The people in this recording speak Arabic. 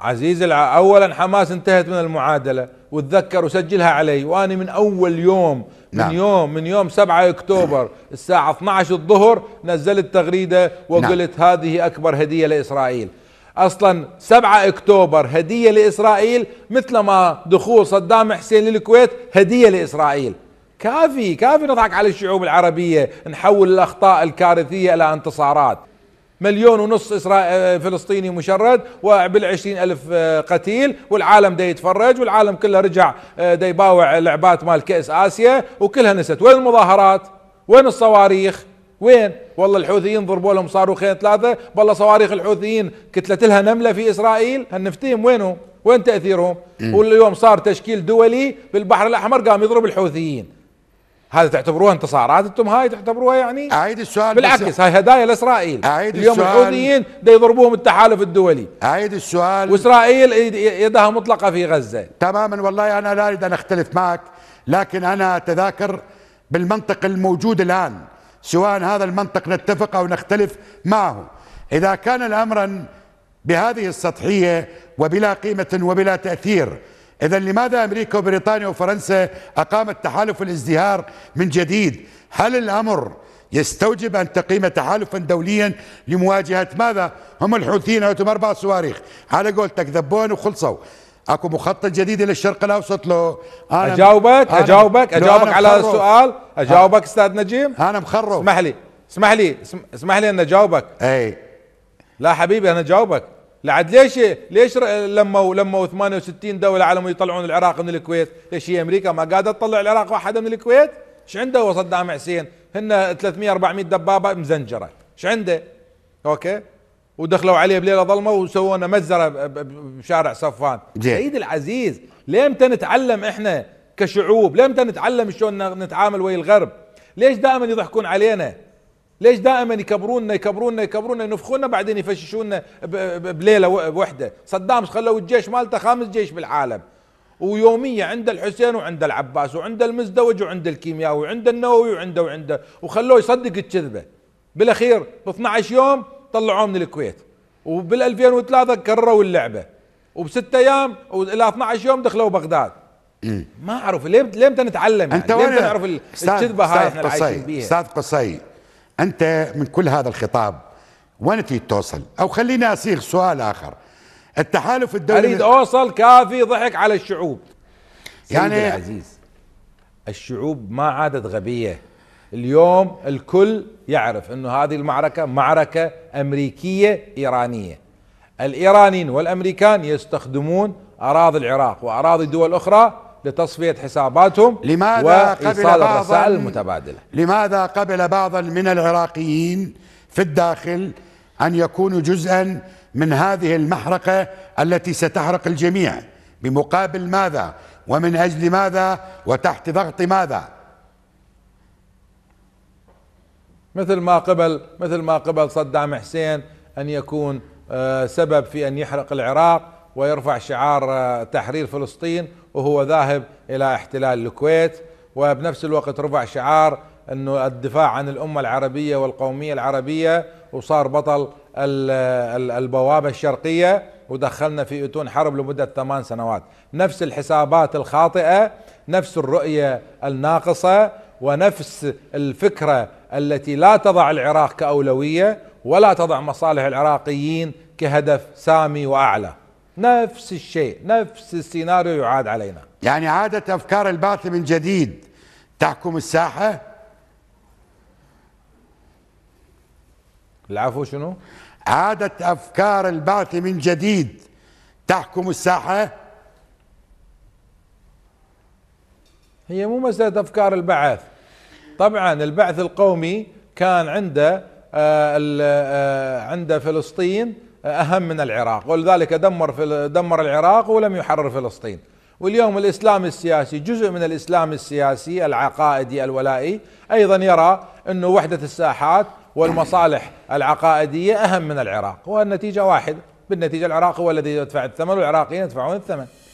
عزيز الع... اولا حماس انتهت من المعادله وتذكر وسجلها علي واني من اول يوم من نعم. يوم من يوم 7 اكتوبر الساعه 12 الظهر نزلت تغريده وقلت نعم. هذه اكبر هديه لاسرائيل اصلا 7 اكتوبر هديه لاسرائيل مثل ما دخول صدام حسين للكويت هديه لاسرائيل كافي كافي نضحك على الشعوب العربيه نحول الاخطاء الكارثيه الى انتصارات مليون ونص إسرائيل آه، فلسطيني مشرد وبال ألف آه، قتيل والعالم دا يتفرج والعالم كله رجع آه، دا يباوع لعبات مال كأس آسيا وكلها نست وين المظاهرات وين الصواريخ وين والله الحوثيين ضربوا لهم صاروخين ثلاثة والله صواريخ الحوثيين كتلت لها نملة في إسرائيل هالنفتيم وينهم وين تأثيرهم واليوم صار تشكيل دولي بالبحر الأحمر قام يضرب الحوثيين هذا تعتبروها انتصارات انتم هاي تعتبروها يعني اعيد السؤال بالعكس هاي هدايا لاسرائيل اعيد اليوم السؤال الحوثيين يضربوهم التحالف الدولي اعيد السؤال واسرائيل يدها مطلقه في غزه تماما والله انا لا اريد ان اختلف معك لكن انا اتذاكر بالمنطق الموجود الان سواء هذا المنطق نتفق او نختلف معه اذا كان الامر بهذه السطحيه وبلا قيمه وبلا تاثير إذا لماذا أمريكا وبريطانيا وفرنسا أقامت تحالف الازدهار من جديد هل الأمر يستوجب أن تقيم تحالفا دوليا لمواجهة ماذا هم الحوثيين هاتهم أربع صواريخ على قولتك ذبون وخلصوا اكو مخطط جديد للشرق الاوسط لو أنا اجاوبك أنا اجاوبك اجاوبك على هذا السؤال اجاوبك استاذ نجيم انا مخرب اسمح لي اسمح لي اسمح لي ان اجاوبك اي لا حبيبي انا اجاوبك لعد ليش ليش لما لما 68 دوله عالميه يطلعون العراق من الكويت ليش هي امريكا ما قادره تطلع العراق واحد من الكويت ايش عنده هو صدام حسين هن 300 400 دبابه مزنجره ايش عنده اوكي ودخلوا عليه بليله ظلمه وسووا لنا مجزره بشارع صفان سيدي العزيز ليه متى نتعلم احنا كشعوب ليه متى نتعلم شلون نتعامل ويا الغرب ليش دائما يضحكون علينا ليش دائما يكبروننا يكبروننا يكبروننا ينفخونا بعدين يفششونا بليله وحده صدام خلوا الجيش مالته خامس جيش بالعالم ويوميا عند الحسين وعند العباس وعند المزدوج وعند الكيمياوي وعند النووي وعنده وعنده وخلوه يصدق الكذبه بالاخير ب 12 يوم طلعوه من الكويت وبال 2003 كرروا اللعبه وبست ايام إلى 12 يوم دخلوا بغداد ما اعرف ليه ليه نتعلم يعني؟ ليه نعرف الكذبه هاي احنا عايشين بيها استاذ قصي أنت من كل هذا الخطاب وين تريد توصل أو خليني أصيغ سؤال آخر التحالف الدولي أريد أوصل كافي ضحك على الشعوب يعني العزيز الشعوب ما عادت غبية اليوم الكل يعرف أنه هذه المعركة معركة أمريكية إيرانية الإيرانيين والأمريكان يستخدمون أراضي العراق وأراضي دول أخرى لتصفية حساباتهم لماذا وايصال الرسائل المتبادلة لماذا قبل بعضا من العراقيين في الداخل أن يكونوا جزءا من هذه المحرقة التي ستحرق الجميع بمقابل ماذا ومن أجل ماذا وتحت ضغط ماذا مثل ما قبل مثل ما قبل صدام حسين أن يكون آه، سبب في أن يحرق العراق ويرفع شعار آه، تحرير فلسطين وهو ذاهب الى احتلال الكويت وبنفس الوقت رفع شعار انه الدفاع عن الامه العربيه والقوميه العربيه وصار بطل البوابه الشرقيه ودخلنا في اتون حرب لمده ثمان سنوات، نفس الحسابات الخاطئه، نفس الرؤيه الناقصه، ونفس الفكره التي لا تضع العراق كاولويه ولا تضع مصالح العراقيين كهدف سامي واعلى. نفس الشيء نفس السيناريو يعاد علينا يعني عادت أفكار البعث من جديد تحكم الساحة العفو شنو عادت أفكار البعث من جديد تحكم الساحة هي مو مسألة أفكار البعث طبعا البعث القومي كان عنده آه آه عنده فلسطين أهم من العراق ولذلك دمر في دمر العراق ولم يحرر فلسطين واليوم الإسلام السياسي جزء من الإسلام السياسي العقائدي الولائي أيضا يرى أن وحدة الساحات والمصالح العقائدية أهم من العراق والنتيجة واحدة بالنتيجة العراق هو الذي يدفع الثمن والعراقيين يدفعون الثمن